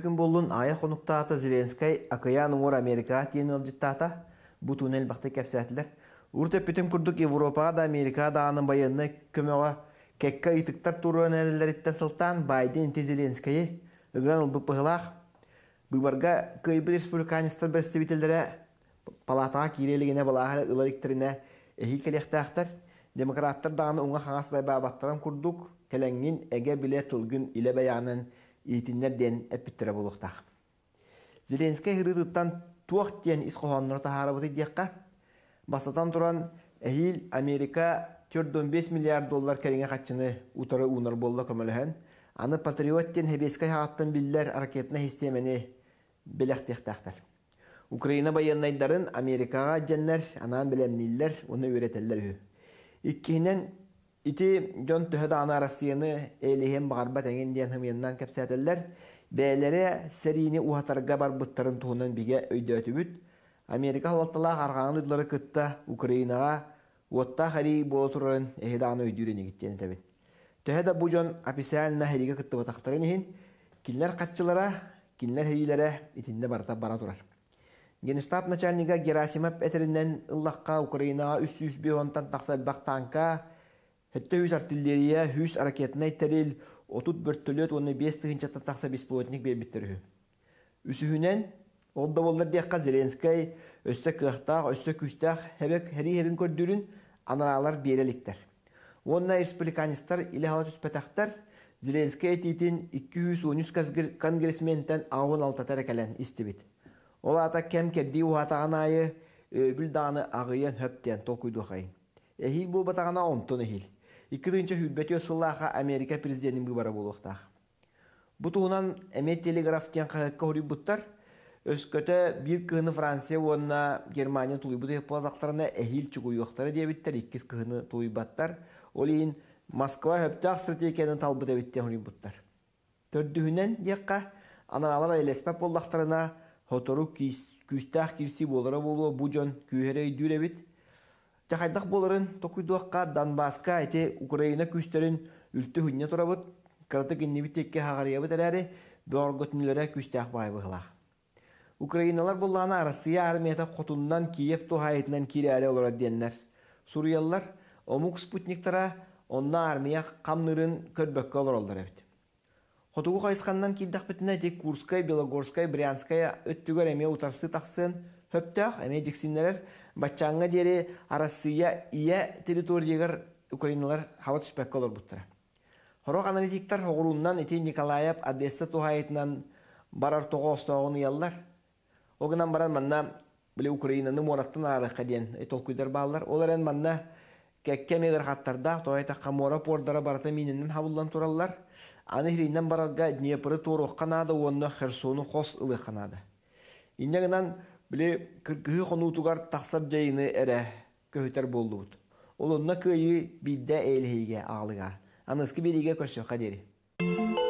күн болун ая хонуктаата Зеленскай Акаян Уор Америка тиен өлжіттаата бу туннель бақты кәпсәтілер. Урте бүтүн күрдік Европа да Америка да аның байынны көмеға кәкка итіктар турын сылтан Байден те Зеленскайы үгіран ұлбы пығылақ. Бұйбарға көйбір республиканистар бірістебетелдері палатаға керелігіне балағы ұлариктеріне әхи Демократтар дағаны уңга қаңасыдай бабаттарын курдук Келеңнин эге биле тылгын иле баянын иетиннер диэн эппиттере булуктах. Зеленский хырытыттан туох диэн исқоһоннор таһаарабыты диэкка басадан туран эхил Америка 4,5 миллиард доллар кәриңе хатчыны утары унар болла көмөлөһөн аны патриот диэн хебескай хагаттан биллер ракетна системаны белектехтахтар. Украина баяннайдарын Америкаға жәннер, анан белемниллер, оны үйретеллер үһү. Иккиһинен Ити дөн төһөдө Россияны элиһем барба тәңен диэн хымыйыннан кэпсээтэллэр, серини сэрини ухатарга барбыттарын туһунан биге өйдөөтүбүт, Америка халаттыла харгаан ыдлары кытта Украинага уотта хари боло турарын эһедааны кеткен игиттени Төһөдө бу жон официально хелиге кыттыбатактарын иһин, киллер катчылара, киллер хейлере итинде барта бара турар. Генштаб начальника Герасимов этеринен ыллаққа Украинага 300 бионтан тақсалбақ бактанка Хетте хүс артиллерия, хүс ракетнай итерил, отут бөрттөлөт, оны бес тыгынчатта тақса беспилотник бейбіттір хүй. Үсіхінен, олда болдар дейқа Зеленскай, өссі кылақтақ, өссі күстақ, хәбек, хәрі хәбін көрдүрін анаралар береліктер. Онна республиканистар или халат үспәтақтар Зеленскай тейтін 213 конгрессментен ауын алтатар әкәлән истебет. Ол ата кәм кәдді уатаған айы, өбіл дағаны ағыйын хөптен толкуйдуқайын. Әхил бұл батағана омтон әхил. Иккидынча хүббәтө сыллаха Америка президентин бара болуқтақ. Бу туунан эмет телеграфтен кахакка хури буттар өскөтө бір күні Франция онына Германия тұлы азақтарына тулуйбу деп болақтарына эхил чугуйоқтары күні тұлы баттар. Ол Олин Москва өпті хөптақ стратегияны талбы дебиттен хури бұттар. Төрдіңінен диякка аналар әлеспәп олдақтарына хотору күйістақ кірсі болыра болуы бұ жон күйерей дүребит Чахайдах боларын токуйдуаққа Донбасска әте Украина күстерін үлті хүнне тұрабыт, қыраты кеннебі текке хағарыябыт әрәрі бөргөтінілері күстәқ Украиналар боллана Россия армията қотундан Киев тухайтынан кирәле олар деннәр. Суриялар омук спутниктара онна армия камнырын көрбөккө олоролдар эбит. Хотугу кайскандан киддак битинә тек Курскай, Белогорскай, Брянская өттүгөр эме утарсы тақсын, Хөптәх, әме жексиннәрәр, бачаңа дере арасыя ия территориягар украиналар хава түспәккә колор буттыра. Хорок аналитиктар хоғыруннан эти Николаев Одесса тухайтынан барар тоғостоғын яллар. Огынан баран манна биле Украинаны мораттан арықа ден баллар. Олар ән манна кәкке мегір хаттарда тоғайта қамора пордара барата минінен хабылдан тураллар. Аны хриннен барарга Днепры тору қанады, онны Херсону қос ылы қанады. Біле кыргыһы хонуутугар тахсар жайыны эрэ көһүтер Ол Олонна кыйы биддә эйлиге алыға. Аныскы бириге көрсөқа қадері.